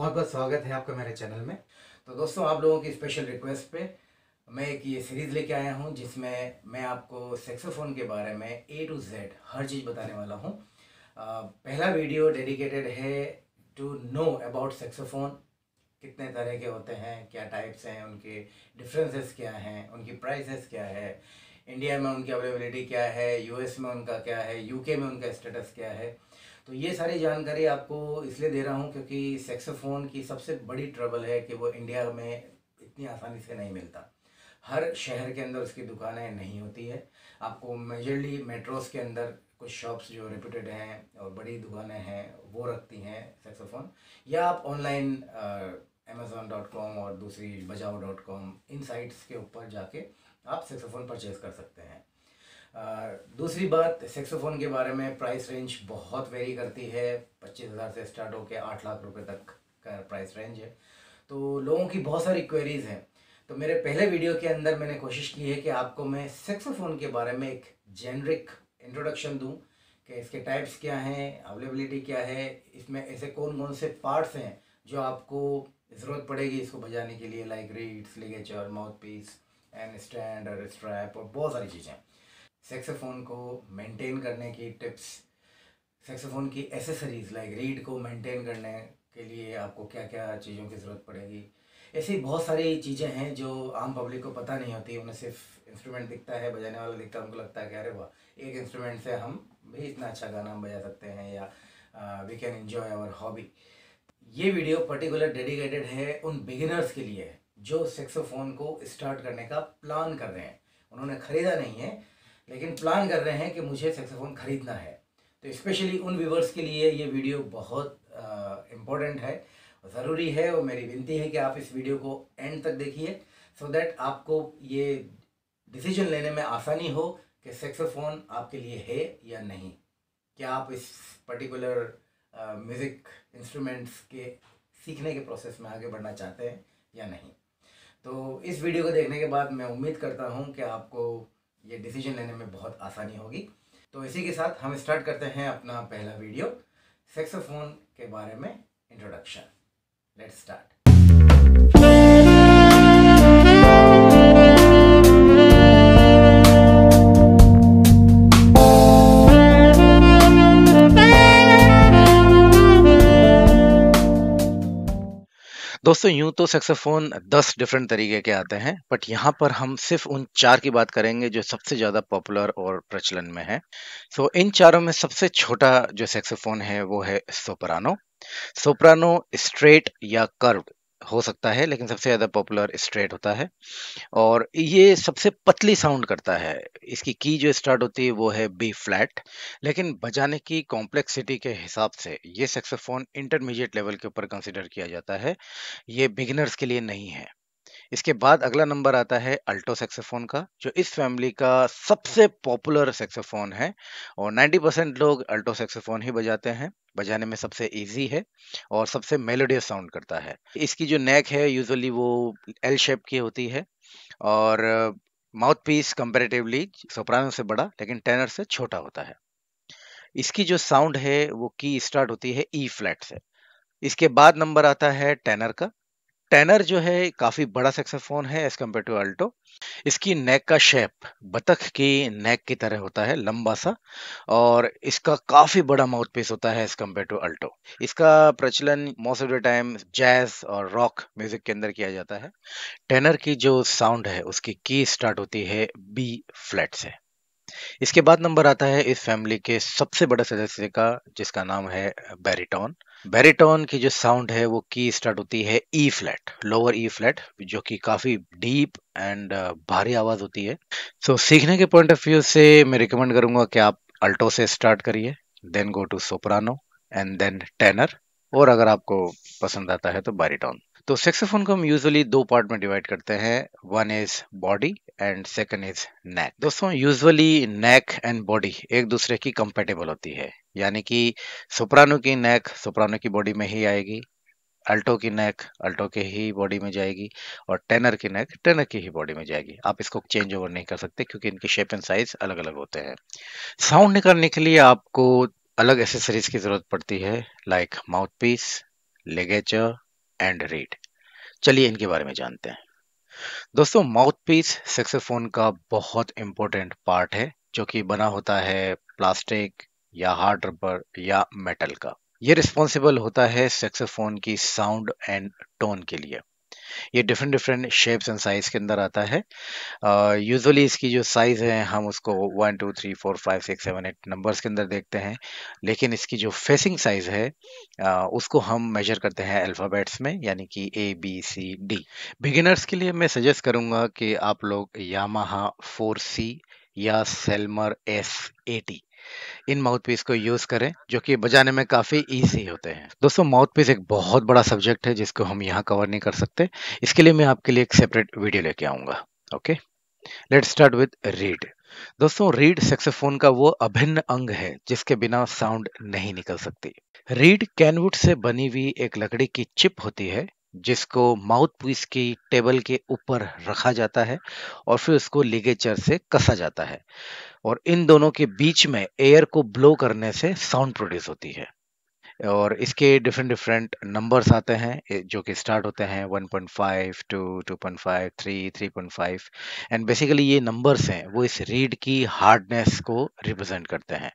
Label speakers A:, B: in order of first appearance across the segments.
A: बहुत बहुत स्वागत है आपका मेरे चैनल में तो दोस्तों आप लोगों की स्पेशल रिक्वेस्ट पे मैं एक ये सीरीज़ लेके आया हूँ जिसमें मैं आपको सेक्सोफोन के बारे में ए टू जेड हर चीज़ बताने वाला हूँ पहला वीडियो डेडिकेटेड है टू नो अबाउट सेक्सोफोन कितने तरह के होते हैं क्या टाइप्स हैं उनके डिफ्रेंसेस क्या हैं उनकी प्राइसेस क्या है इंडिया में उनकी अवेलेबिलिटी क्या है यूएस में उनका क्या है यूके में उनका स्टेटस क्या है तो ये सारी जानकारी आपको इसलिए दे रहा हूँ क्योंकि सेक्सोफोन की सबसे बड़ी ट्रबल है कि वो इंडिया में इतनी आसानी से नहीं मिलता हर शहर के अंदर उसकी दुकानें नहीं होती है आपको मेजरली मेट्रोस के अंदर कुछ शॉप्स जो रिप्यूटेड हैं और बड़ी दुकानें हैं वो रखती हैं सेक्सोफोन या आप ऑनलाइन अमेज़ोन डॉट कॉम और दूसरी बजाओ डॉट कॉम इन साइट्स के ऊपर जाके आप सेक्सोफोन परचेज़ कर सकते हैं दूसरी बात सेक्सोफोन के बारे में प्राइस रेंज बहुत वेरी करती है पच्चीस हज़ार से स्टार्ट होकर आठ लाख रुपए तक का प्राइस रेंज है तो लोगों की बहुत सारी क्वेरीज़ हैं तो मेरे पहले वीडियो के अंदर मैंने कोशिश की है कि आपको मैं सेक्सोफोन के बारे में एक जेनरिक इंट्रोडक्शन दूँ कि इसके टाइप्स क्या हैं अवेलेबिलिटी क्या है इसमें ऐसे कौन कौन से पार्ट्स हैं जो आपको ज़रूरत पड़ेगी इसको बजाने के लिए like reeds ligature mouthpiece and stand और स्ट्रैप और बहुत सारी चीज़ें सेक्सोफोन को मेंटेन करने की टिप्स सेक्सोफोन की एसेसरीज़ लाइक रीड को मेंटेन करने के लिए आपको क्या क्या चीज़ों की ज़रूरत पड़ेगी ऐसी बहुत सारी चीज़ें हैं जो आम पब्लिक को पता नहीं होती उन्हें सिर्फ इंस्ट्रूमेंट दिखता है बजाने वाला दिखता है उनको लगता है कि अरे वाह एक इंस्ट्रूमेंट से हम भी इतना अच्छा गाना बजा सकते हैं या we can enjoy our hobby ये वीडियो पर्टिकुलर डेडिकेटेड है उन बिगिनर्स के लिए जो सेक्सोफोन को स्टार्ट करने का प्लान कर रहे हैं उन्होंने ख़रीदा नहीं है लेकिन प्लान कर रहे हैं कि मुझे सेक्सोफोन ख़रीदना है तो स्पेशली उन व्यूवर्स के लिए ये वीडियो बहुत इम्पोर्टेंट है ज़रूरी है और मेरी विनती है कि आप इस वीडियो को एंड तक देखिए सो so दैट आपको ये डिसीजन लेने में आसानी हो कि सेक्सोफोन आपके लिए है या नहीं क्या आप इस पर्टिकुलर म्यूज़िक इंस्ट्रूमेंट्स के सीखने के प्रोसेस में आगे बढ़ना चाहते हैं या नहीं तो इस वीडियो को देखने के बाद मैं उम्मीद करता हूँ कि आपको ये डिसीजन लेने में बहुत आसानी होगी तो इसी के साथ हम स्टार्ट करते हैं अपना पहला वीडियो सेक्सोफोन के बारे में इंट्रोडक्शन लेट्स स्टार्ट दोस्तों यूं तो सेक्सोफोन दस डिफरेंट तरीके के आते हैं बट यहाँ पर हम सिर्फ उन चार की बात करेंगे जो सबसे ज़्यादा पॉपुलर और प्रचलन में है सो इन चारों में सबसे छोटा जो सेक्सोफोन है वो है सोपरानो सोप्रानो स्ट्रेट या कर्व हो सकता है लेकिन सबसे ज़्यादा पॉपुलर स्ट्रेट होता है और ये सबसे पतली साउंड करता है इसकी की जो स्टार्ट होती है वो है बी फ्लैट लेकिन बजाने की कॉम्प्लेक्सिटी के हिसाब से ये सेक्सोफोन इंटरमीडिएट लेवल के ऊपर कंसिडर किया जाता है ये बिगिनर्स के लिए नहीं है इसके बाद अगला नंबर आता है अल्टो सेक्सोफोन का जो इस फैमिली का सबसे पॉपुलर सेक्सोफोन है और 90 परसेंट लोग अल्टो सेक्सोफोन ही बजाते हैं बजाने में सबसे इजी है और सबसे मेलोडियस साउंड करता है इसकी जो नेक है यूजुअली वो एल शेप की होती है और माउथ पीस कंपेरेटिवली सोप्रानो से बड़ा लेकिन टेनर से छोटा होता है इसकी जो साउंड है वो की स्टार्ट होती है ई e फ्लैट से इसके बाद नंबर आता है टेनर का टेनर जो है काफी बड़ा सेक्सोफोन है एज कम्पेयर टू अल्टो इसकी नेक का शेप बतख की नेक की तरह होता है लंबा सा और इसका काफी बड़ा माउथ पीस होता है एज कम्पेयर टू अल्टो इसका प्रचलन most of the time jazz और रॉक म्यूजिक के अंदर किया जाता है टेनर की जो साउंड है उसकी की स्टार्ट होती है बी फ्लैट से इसके बाद नंबर आता है इस फैमिली के सबसे बड़े सदस्य का जिसका नाम है बैरिटॉन बैरिटोन की जो साउंड है वो की स्टार्ट होती है E flat lower E flat जो कि काफी डीप एंड uh, भारी आवाज होती है सो so, सीखने के पॉइंट ऑफ व्यू से मैं रिकमेंड करूंगा कि आप अल्टो से स्टार्ट करिए then go to soprano and then tenor और अगर आपको पसंद आता है तो बैरिटोन तो सेक्सोफोन को हम यूजुअली दो पार्ट में डिवाइड करते हैं one is body and second is neck दोस्तों यूजुअली नेक एंड बॉडी एक दूसरे की कंपेटेबल होती है यानी कि सुप्रानो की नेक सुप्रानो की बॉडी में ही आएगी अल्टो की नेक अल्टो के ही बॉडी में जाएगी और टेनर की नेक टेनर की ही बॉडी में जाएगी आप इसको चेंज ओवर नहीं कर सकते क्योंकि इनके शेप एंड साइज अलग अलग होते हैं साउंड निकालने के लिए आपको अलग एसेसरीज की जरूरत पड़ती है like mouthpiece ligature and reed चलिए इनके बारे में जानते हैं दोस्तों माउथ पीस सेक्सोफोन का बहुत इंपॉर्टेंट पार्ट है जो कि बना होता है प्लास्टिक या हार्ड रबर या मेटल का ये रिस्पॉन्सिबल होता है सेक्सोफोन की साउंड एंड टोन के लिए ये different different shapes and size के अंदर आता है यूजुअली uh, इसकी जो साइज़ है हम उसको one two three four five six seven eight numbers के अंदर देखते हैं लेकिन इसकी जो फेसिंग साइज़ है uh, उसको हम मेजर करते हैं अल्फ़ाबेट्स में यानी कि A B C D beginners के लिए मैं सजेस्ट करूंगा कि आप लोग यामाहा फोर सी या सेलमर एस एटी इन माउथ पीस को यूज करें जो कि बजाने में काफी ईजी होते हैं दोस्तों माउथ पीस एक बहुत बड़ा सब्जेक्ट है जिसको हम यहाँ कवर नहीं कर सकते इसके लिए मैं आपके लिए एक सेपरेट वीडियो लेके आऊंगा okay let start with reed दोस्तों रीड सेक्सोफोन का वो अभिन्न अंग है जिसके बिना साउंड नहीं निकल सकती रीड कैनवुड से बनी हुई एक लकड़ी की चिप होती है जिसको माउथ पीस की टेबल के ऊपर रखा जाता है और फिर उसको लिगेचर से कसा जाता है और इन दोनों के बीच में एयर को ब्लो करने से साउंड प्रोड्यूस होती है और इसके डिफरेंट डिफरेंट नंबर्स आते हैं जो कि स्टार्ट होते हैं 1.5 टू 2.5 3 3.5 एंड बेसिकली ये नंबर्स हैं वो इस रीड की हार्डनेस को रिप्रेजेंट करते हैं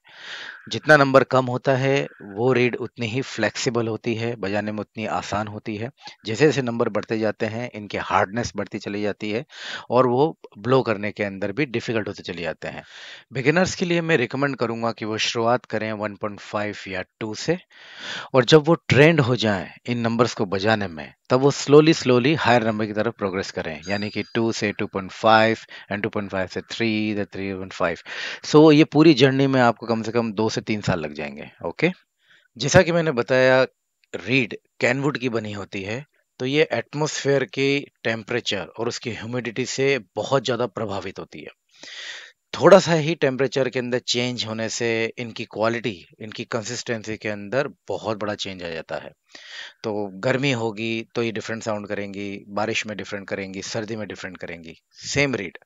A: जितना नंबर कम होता है वो रीड उतनी ही फ्लेक्सिबल होती है बजाने में उतनी आसान होती है जैसे जैसे नंबर बढ़ते जाते हैं इनके हार्डनेस बढ़ती चली जाती है और वो ब्लो करने के अंदर भी डिफिकल्ट होते चले जाते हैं बिगिनर्स के लिए मैं रिकमेंड करूँगा कि वो शुरुआत करें वन या टू से और जब वो ट्रेंड हो जाए इन नंबर्स को बजाने में तब वो स्लोली स्लोली हायर नंबर की तरफ प्रोग्रेस करें यानी कि टू से फाइव एंड फाइव से three three point five so ये पूरी जर्नी में आपको कम से कम दो से तीन साल लग जाएंगे ओके जैसा कि मैंने बताया रीड कैनवुड की बनी होती है तो ये एटमोसफेयर के टेम्परेचर और उसकी ह्यूमिडिटी से बहुत ज़्यादा प्रभावित होती है थोड़ा सा ही टेम्परेचर के अंदर चेंज होने से इनकी क्वालिटी इनकी कंसिस्टेंसी के अंदर बहुत बड़ा चेंज आ जाता है तो गर्मी होगी तो ये डिफरेंट साउंड करेंगी बारिश में डिफरेंट करेंगी सर्दी में डिफरेंट करेंगी सेम रेट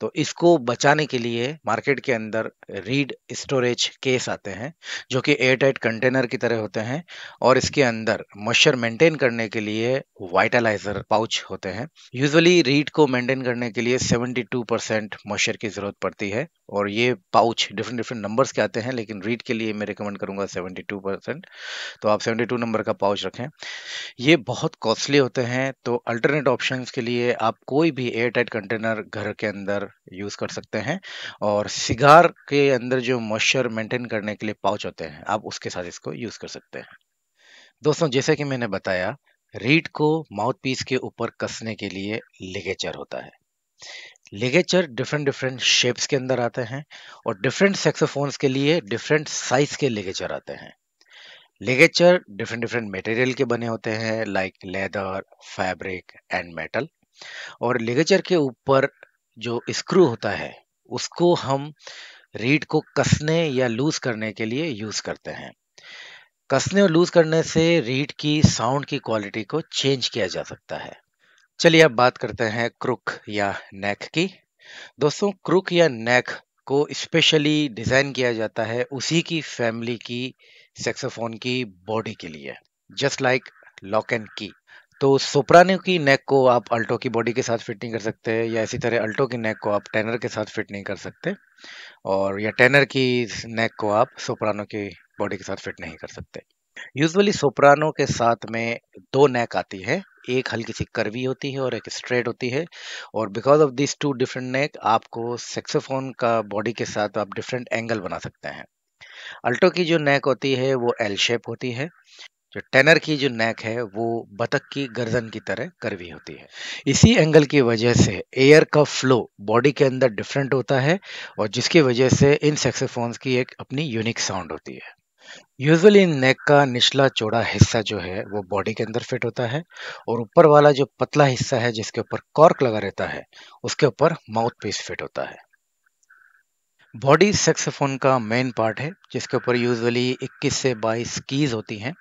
A: तो इसको बचाने के लिए मार्केट के अंदर रीड स्टोरेज केस आते हैं जो कि एयर टाइट कंटेनर की तरह होते हैं और इसके अंदर मॉइस्चर मेंटेन करने के लिए वाइटलाइजर पाउच होते हैं यूजुअली रीड को मेंटेन करने के लिए 72 परसेंट मॉइस्चर की जरूरत पड़ती है और ये पाउच डिफरेंट डिफरेंट नंबर्स के आते हैं लेकिन रीड के लिए मैं रिकमेंड करूंगा 72 परसेंट तो आप 72 नंबर का पाउच रखें ये बहुत कॉस्टली होते हैं तो अल्टरनेट ऑप्शंस के लिए आप कोई भी एयर टाइट कंटेनर घर के अंदर यूज़ कर सकते हैं और सिगार के अंदर जो मॉइस्चर मेंटेन करने के लिए पाउच होते हैं आप उसके साथ इसको यूज़ कर सकते हैं दोस्तों जैसे कि मैंने बताया रीड को माउथ पीस के ऊपर कसने के लिए लिगेचर होता है लिगेचर डिफरेंट डिफरेंट शेप्स के अंदर आते हैं और डिफरेंट सेक्सोफोन्स के लिए डिफरेंट साइज के लिगेचर आते हैं लिगेचर डिफरेंट डिफरेंट मटेरियल के बने होते हैं like leather fabric and metal और लिगेचर के ऊपर जो स्क्रू होता है उसको हम रीड को कसने या लूज करने के लिए यूज करते हैं कसने और लूज करने से रीड की साउंड की क्वालिटी को चेंज किया जा सकता है चलिए अब बात करते हैं क्रुक या नेक की दोस्तों क्रुक या नेक को स्पेशली डिज़ाइन किया जाता है उसी की फैमिली की सेक्सोफोन की बॉडी के लिए जस्ट लाइक लॉक एंड की तो सोप्रानो की नेक को आप अल्टो की बॉडी के साथ फिट नहीं कर सकते या इसी तरह अल्टो की नेक को आप टेनर के साथ फिट नहीं कर सकते और या टेनर की नेक को आप सोप्रानो की बॉडी के साथ फिट नहीं कर सकते यूजुअली सोप्रानो के साथ में दो नेक आती है एक हल्की सी कर्वी होती है और एक स्ट्रेट होती है और because of this two different neck आपको सेक्सोफोन का बॉडी के साथ आप डिफरेंट एंगल बना सकते हैं अल्टो की जो नेक होती है वो एल शेप होती है जो टेनर की जो नेक है वो बतख की गर्दन की तरह करवी होती है इसी एंगल की वजह से एयर का फ्लो बॉडी के अंदर डिफरेंट होता है और जिसकी वजह से इन सेक्सोफोन्स की एक अपनी यूनिक साउंड होती है यूजुअली नेक का निचला चौड़ा हिस्सा जो है वो बॉडी के अंदर फिट होता है और ऊपर वाला जो पतला हिस्सा है जिसके ऊपर कॉर्क लगा रहता है उसके ऊपर माउथ पीस फिट होता है बॉडी सेक्सोफोन का मेन पार्ट है जिसके ऊपर यूजुअली 21 से 22 कीज होती हैं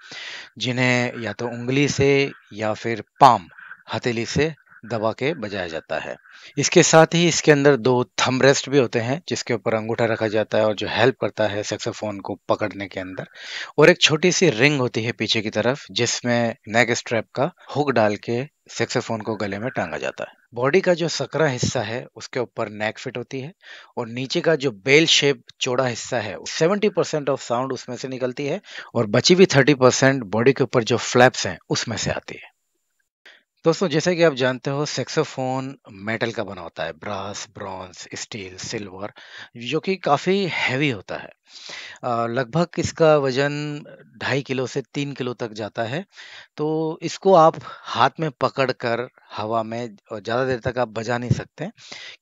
A: जिन्हें या तो उंगली से या फिर पाम हथेली से दबा के बजाया जाता है इसके साथ ही इसके अंदर दो थम रेस्ट भी होते हैं जिसके ऊपर अंगूठा रखा जाता है और जो हेल्प करता है सेक्सोफोन को पकड़ने के अंदर और एक छोटी सी रिंग होती है पीछे की तरफ जिसमें नेक स्ट्रैप का हुक डाल के सेक्सोफोन को गले में टांगा जाता है बॉडी का जो सकरा हिस्सा है उसके ऊपर नेक फिट होती है और नीचे का जो बेल शेप चौड़ा हिस्सा है 70 परसेंट ऑफ साउंड उसमें से निकलती है और बची हुई 30 परसेंट बॉडी के ऊपर जो फ्लैप्स हैं उसमें से आती है दोस्तों जैसे कि आप जानते हो सेक्सोफोन मेटल का बना होता है ब्रास ब्रॉन्ज स्टील सिल्वर जो कि काफ़ी हैवी होता है लगभग इसका वज़न ढाई किलो से तीन किलो तक जाता है तो इसको आप हाथ में पकड़ कर हवा में ज़्यादा देर तक आप बजा नहीं सकते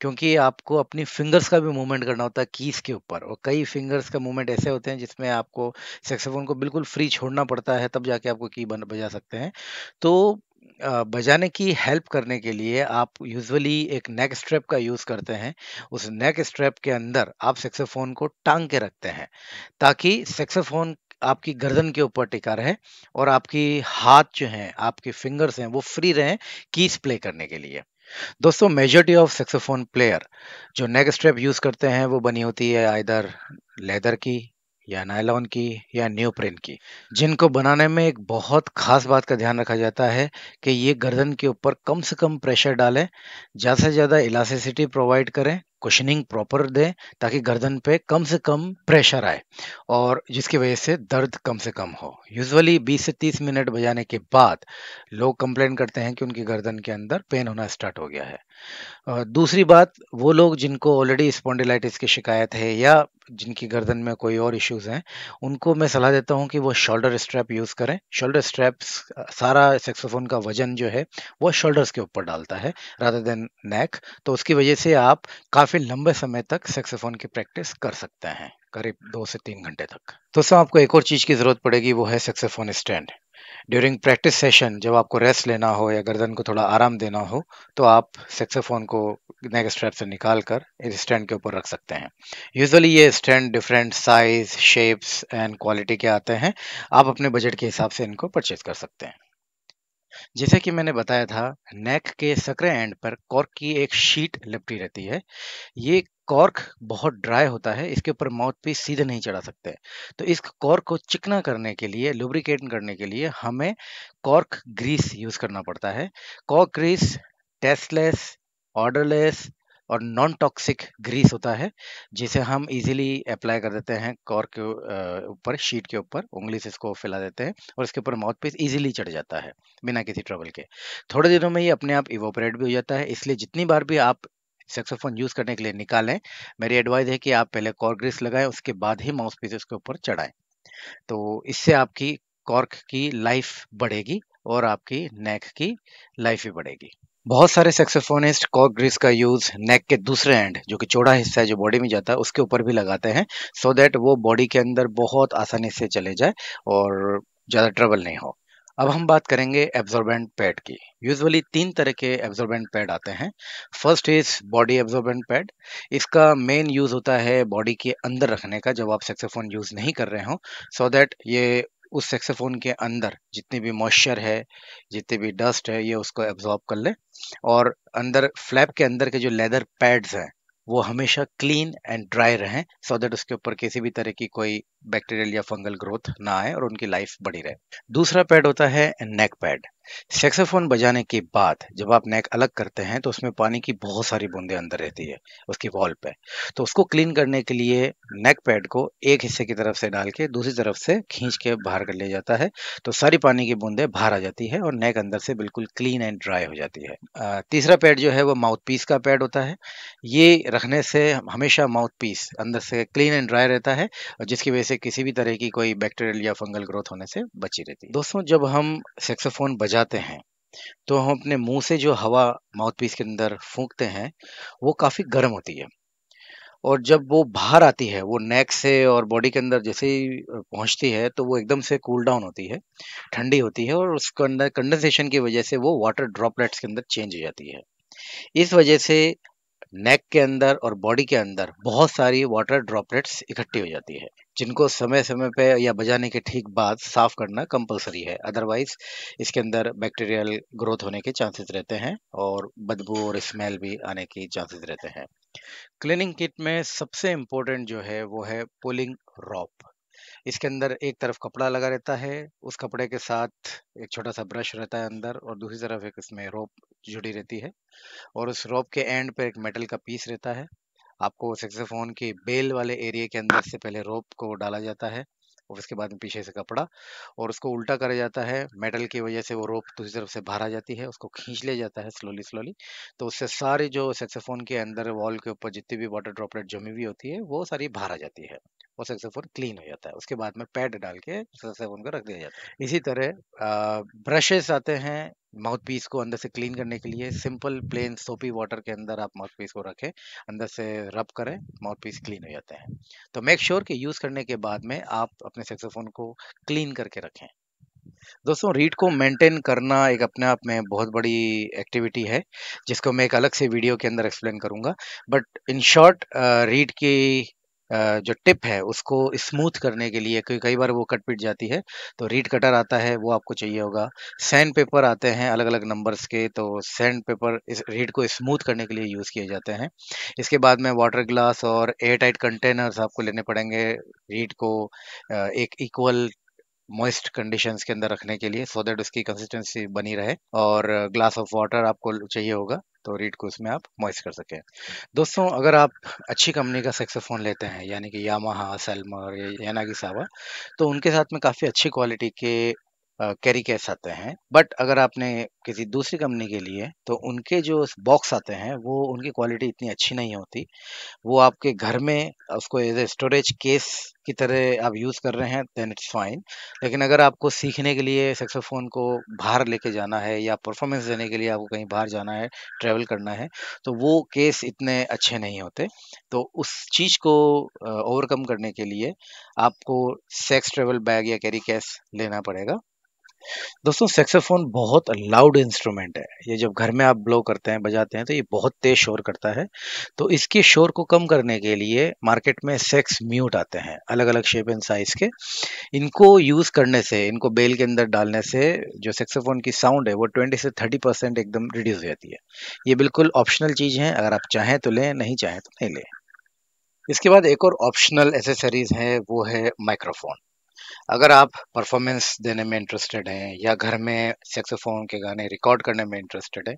A: क्योंकि आपको अपनी फिंगर्स का भी मूवमेंट करना होता है कीज़ के ऊपर और कई फिंगर्स का मूवमेंट ऐसे होते हैं जिसमें आपको सेक्सोफोन को बिल्कुल फ्री छोड़ना पड़ता है तब जाके आपको की बजा सकते हैं तो बजाने की हेल्प करने के लिए आप यूजुअली एक नेक स्ट्रैप का यूज करते हैं उस नेक स्ट्रैप के अंदर आप सेक्सोफोन को टांग के रखते हैं ताकि सेक्सोफोन आपकी गर्दन के ऊपर टिका रहे और आपकी हाथ जो हैं आपके फिंगर्स हैं वो फ्री रहें कीज प्ले करने के लिए दोस्तों मेजोरिटी ऑफ सेक्सोफोन प्लेयर जो नेक स्ट्रैप यूज करते हैं वो बनी होती है आइदर लेदर की या नायलॉन की या न्यूप्रेन की जिनको बनाने में एक बहुत खास बात का ध्यान रखा जाता है कि ये गर्दन के ऊपर कम से कम प्रेशर डालें ज़्यादा से ज़्यादा इलास्टिसिटी प्रोवाइड करें कुशनिंग प्रॉपर दें ताकि गर्दन पे कम से कम प्रेशर आए और जिसकी वजह से दर्द कम से कम हो यूजुअली 20 से 30 मिनट बजाने के बाद लोग कंप्लेन करते हैं कि उनकी गर्दन के अंदर पेन होना स्टार्ट हो गया है दूसरी बात वो लोग जिनको ऑलरेडी स्पॉन्डिलाइटिस की शिकायत है या जिनकी गर्दन में कोई और इश्यूज हैं उनको मैं सलाह देता हूं कि वो शोल्डर स्ट्रैप यूज़ करें शोल्डर स्ट्रैप सारा सेक्सोफोन का वजन जो है वो शोल्डर्स के ऊपर डालता है रादर देन नेक तो उसकी वजह से आप काफ़ी लंबे समय तक सेक्सोफोन की प्रैक्टिस कर सकते हैं करीब दो से तीन घंटे तक दोस्तों आपको एक और चीज़ की ज़रूरत पड़ेगी वो है saxophone stand during practice session जब आपको रेस्ट लेना हो या गर्दन को थोड़ा आराम देना हो तो आप सेक्सोफोन को नेक स्ट्रैप से निकाल कर इस स्टैंड के ऊपर रख सकते हैं यूजुअली ये stand different size shapes and quality के आते हैं आप अपने बजट के हिसाब से इनको परचेज कर सकते हैं जैसे कि मैंने बताया था नेक के सक्रे एंड पर कॉर्क की एक शीट लिपटी रहती है ये कॉर्क बहुत ड्राई होता है इसके ऊपर माउथ पीस सीधे नहीं चढ़ा सकते तो इस कॉर्क को चिकना करने के लिए लुब्रिकेट करने के लिए हमें कॉर्क ग्रीस यूज़ करना पड़ता है कॉर्क ग्रीस टेस्टलेस ऑर्डरलेस और नॉन टॉक्सिक ग्रीस होता है जिसे हम इजीली अप्लाई कर देते हैं कॉर के ऊपर शीट के ऊपर उंगली से इसको फैला देते हैं और इसके ऊपर माउथ पीस इजीली चढ़ जाता है बिना किसी ट्रबल के थोड़े दिनों में ये अपने आप इवोपरेट भी हो जाता है इसलिए जितनी बार भी आप सेक्सोफोन यूज़ करने के लिए निकालें मेरी एडवाइस है कि आप पहले कॉर्क ग्रीस लगाएं उसके बाद ही माउस पीस उसके ऊपर चढ़ाएं तो इससे आपकी कॉर्क की लाइफ बढ़ेगी और आपकी नेक की लाइफ भी बढ़ेगी बहुत सारे सेक्सोफोनिस्ट कॉर्क ग्रीस का यूज नेक के दूसरे एंड जो कि चौड़ा हिस्सा है जो बॉडी में जाता है उसके ऊपर भी लगाते हैं सो so दैट वो बॉडी के अंदर बहुत आसानी से चले जाए और ज़्यादा ट्रबल नहीं हो अब हम बात करेंगे एब्जॉर्बेंट पैड की यूजुअली तीन तरह के एब्जॉर्बेंट पैड आते हैं first is body absorbent pad इसका मेन यूज़ होता है बॉडी के अंदर रखने का जब आप सेक्सोफोन यूज़ नहीं कर रहे हो सो दैट ये उस सेक्सोफोन के अंदर जितनी भी मॉइस्चर है जितनी भी डस्ट है ये उसको एब्जॉर्ब कर ले और अंदर फ्लैप के अंदर के जो लेदर पैड्स हैं वो हमेशा क्लीन एंड ड्राई रहें सो दैट उसके ऊपर किसी भी तरह की कोई बैक्टीरियल या फंगल ग्रोथ ना आए और उनकी लाइफ बढ़ी रहे दूसरा पैड होता है नेक पैड सेक्सोफोन बजाने के बाद जब आप नेक अलग करते हैं तो उसमें पानी की बहुत सारी बूंदें अंदर रहती है उसकी वॉल पे तो उसको क्लीन करने के लिए नेक पैड को एक हिस्से की तरफ से डाल के दूसरी तरफ से खींच के बाहर कर लिया जाता है तो सारी पानी की बूंदें बाहर आ जाती है और नेक अंदर से बिल्कुल क्लीन एंड ड्राई हो जाती है तीसरा पैड जो है वो माउथ पीस का पैड होता है ये रखने से हमेशा माउथ पीस अंदर से क्लीन एंड ड्राई रहता है और जिसकी वजह से किसी भी तरह की कोई बैक्टीरियल या फंगल ग्रोथ होने से बची रहती है दोस्तों जब हम सेक्सोफोन बजाते हैं तो हम अपने मुंह से जो हवा माउथ पीस के अंदर फूंकते हैं वो काफ़ी गर्म होती है और जब वो बाहर आती है वो नेक से और बॉडी के अंदर जैसे ही पहुंचती है तो वो एकदम से कूल डाउन होती है ठंडी होती है और उसके अंदर कंडेंसेशन की वजह से वो वाटर ड्रॉपलेट्स के अंदर चेंज हो जाती है इस वजह से नेक के अंदर और बॉडी के अंदर बहुत सारी वाटर ड्रॉपलेट्स इकट्ठी हो जाती है जिनको समय समय पे या बजाने के ठीक बाद साफ करना कंपलसरी है अदरवाइज इसके अंदर बैक्टीरियल ग्रोथ होने के चांसेस रहते हैं और बदबू और स्मेल भी आने के चांसेस रहते हैं क्लीनिंग किट में सबसे इम्पोर्टेंट जो है वो है पुलिंग रॉप इसके अंदर एक तरफ कपड़ा लगा रहता है उस कपड़े के साथ एक छोटा सा ब्रश रहता है अंदर और दूसरी तरफ एक इसमें रोप जुड़ी रहती है और उस रोप के एंड पर एक मेटल का पीस रहता है आपको सेक्सोफोन के बेल वाले एरिए के अंदर से पहले रोप को डाला जाता है और उसके बाद में पीछे से कपड़ा और उसको उल्टा करा जाता है मेटल की वजह से वो रोप दूसरी तरफ से बाहर आ जाती है उसको खींच लिया जाता है स्लोली स्लोली तो उससे सारी जो सेक्सोफोन के अंदर वॉल के ऊपर जितनी भी वाटर ड्रॉपलेट जमी हुई होती है वो सारी बाहर आ जाती है वो सक्सेसफुल क्लीन हो जाता है उसके बाद में पैड डाल के सक्सेसफुल को रख दिया जाता है इसी तरह ब्रशेस आते हैं माउथ पीस को अंदर से क्लीन करने के लिए सिंपल प्लेन सोपी वाटर के अंदर आप माउथ पीस को रखें अंदर से रब करें माउथ पीस क्लीन हो जाते हैं तो मेक श्योर sure कि यूज़ करने के बाद में आप अपने सेक्सोफोन को क्लीन करके रखें दोस्तों रीड को मेंटेन करना एक अपने आप में बहुत बड़ी एक्टिविटी है जिसको मैं एक अलग से वीडियो के अंदर एक्सप्लेन करूंगा बट इन शॉर्ट रीड की जो टिप है उसको स्मूथ करने के लिए क्योंकि कई बार वो कट पिट जाती है तो रीड कटर आता है वो आपको चाहिए होगा सैंड पेपर आते हैं अलग अलग नंबर्स के तो सैंड पेपर इस रीड को स्मूथ करने के लिए यूज़ किए जाते हैं इसके बाद में वाटर ग्लास और एयर टाइट कंटेनर्स आपको लेने पड़ेंगे रीड को एक इक्वल मॉइस्ट कंडीशंस के अंदर रखने के लिए सो so दैट उसकी कंसिस्टेंसी बनी रहे और ग्लास ऑफ वाटर आपको चाहिए होगा तो रीड को इसमें आप मॉइस कर सकें दोस्तों अगर आप अच्छी कंपनी का सेक्सोफोन लेते हैं यानी कि यामाहा सेलमर या यानागी सावा तो उनके साथ में काफ़ी अच्छी क्वालिटी के कैरी कैश आते हैं बट अगर आपने किसी दूसरी कंपनी के लिए तो उनके जो बॉक्स आते हैं वो उनकी क्वालिटी इतनी अच्छी नहीं होती वो आपके घर में उसको एज ए स्टोरेज केस की तरह आप यूज़ कर रहे हैं देन इट्स फाइन लेकिन अगर आपको सीखने के लिए सेक्सोफोन को बाहर लेके जाना है या परफॉर्मेंस देने के लिए आपको कहीं बाहर जाना है ट्रैवल करना है तो वो केस इतने अच्छे नहीं होते तो उस चीज़ को ओवरकम करने के लिए आपको सेक्स ट्रेवल बैग या कैरी कैश लेना पड़ेगा दोस्तों सेक्सोफोन बहुत लाउड इंस्ट्रूमेंट है ये जब घर में आप ब्लो करते हैं बजाते हैं तो ये बहुत तेज शोर करता है तो इसके शोर को कम करने के लिए मार्केट में सेक्स म्यूट आते हैं अलग अलग शेप एंड साइज के इनको यूज़ करने से इनको बेल के अंदर डालने से जो सेक्सोफोन की साउंड है वो ट्वेंटी से थर्टी परसेंट एकदम रिड्यूस हो जाती है ये बिल्कुल ऑप्शनल चीज़ है अगर आप चाहें तो लें नहीं चाहें तो नहीं लें इसके बाद एक और ऑप्शनल एसेसरीज है वो है माइक्रोफोन अगर आप परफॉर्मेंस देने में इंटरेस्टेड हैं या घर में सेक्सोफोन के गाने रिकॉर्ड करने में इंटरेस्टेड हैं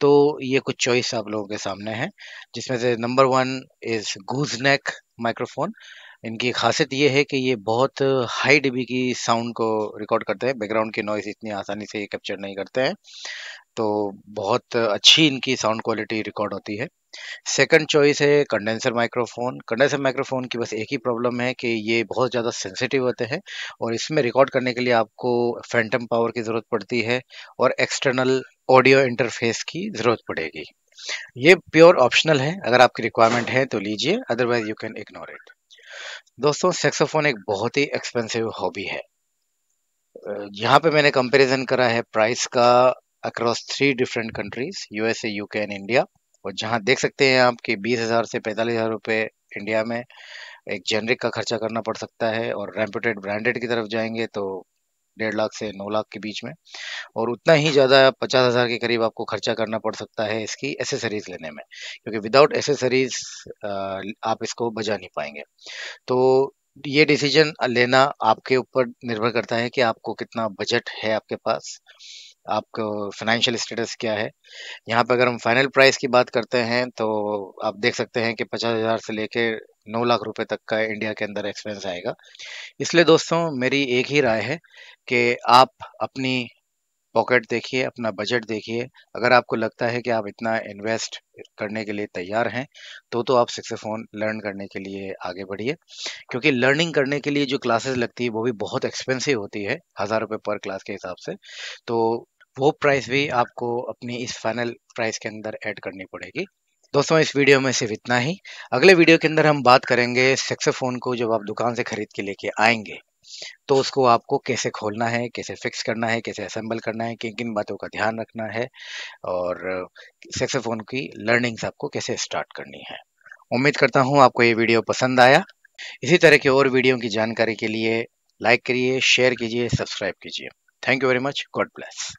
A: तो ये कुछ चॉइस आप लोगों के सामने है जिसमें से number one is gooseneck microphone इनकी खासियत ये है कि ये बहुत हाई डीबी की साउंड को रिकॉर्ड करते हैं बैकग्राउंड की नॉइस इतनी आसानी से ये कैप्चर नहीं करते हैं तो बहुत अच्छी इनकी साउंड क्वालिटी रिकॉर्ड होती है सेकंड चॉइस है कंडेंसर माइक्रोफोन कंडेंसर माइक्रोफोन की बस एक ही प्रॉब्लम है कि ये बहुत ज़्यादा सेंसिटिव होते हैं और इसमें रिकॉर्ड करने के लिए आपको फैंटम पावर की ज़रूरत पड़ती है और एक्सटर्नल ऑडियो इंटरफेस की ज़रूरत पड़ेगी ये प्योर ऑप्शनल है अगर आपकी रिक्वायरमेंट है तो लीजिए otherwise you can ignore it दोस्तों सेक्सोफोन एक बहुत ही एक्सपेंसिव हॉबी है यहाँ पे मैंने कंपैरिजन करा है प्राइस का across three different countries USA UK and India और जहाँ देख सकते हैं आप कि बीस हज़ार से पैंतालीस हज़ार रुपये इंडिया में एक जेनरिक का खर्चा करना पड़ सकता है और रेम्पूटेड ब्रांडेड की तरफ जाएंगे तो डेढ़ लाख से नौ लाख के बीच में और उतना ही ज़्यादा पचास हज़ार के करीब आपको खर्चा करना पड़ सकता है इसकी एसेसरीज लेने में क्योंकि विदाउट एसेसरीज आप इसको बजा नहीं पाएंगे तो ये डिसीजन लेना आपके ऊपर निर्भर करता है कि आपको कितना बजट है आपके पास आपका फाइनेंशियल स्टेटस क्या है यहाँ पर अगर हम फाइनल प्राइस की बात करते हैं तो आप देख सकते हैं कि पचास हज़ार से लेके नौ लाख रुपए तक का इंडिया के अंदर एक्सपेंस आएगा इसलिए दोस्तों मेरी एक ही राय है कि आप अपनी पॉकेट देखिए अपना बजट देखिए अगर आपको लगता है कि आप इतना इन्वेस्ट करने के लिए तैयार हैं तो तो आप सिक्सेफोन लर्न करने के लिए आगे बढ़िए क्योंकि लर्निंग करने के लिए जो क्लासेस लगती है वो भी बहुत एक्सपेंसिव होती है हज़ार रुपये पर क्लास के हिसाब से तो वो प्राइस भी आपको अपनी इस फाइनल प्राइस के अंदर ऐड करनी पड़ेगी दोस्तों इस वीडियो में सिर्फ इतना ही अगले वीडियो के अंदर हम बात करेंगे सेक्सोफोन को जब आप दुकान से खरीद के लेके आएंगे तो उसको आपको कैसे खोलना है कैसे फिक्स करना है कैसे असेंबल करना है किन किन बातों का ध्यान रखना है और सेक्सोफोन की लर्निंग्स आपको कैसे स्टार्ट करनी है उम्मीद करता हूँ आपको ये वीडियो पसंद आया इसी तरह के और वीडियो की जानकारी के लिए लाइक करिए शेयर कीजिए सब्सक्राइब कीजिए thank you very much God bless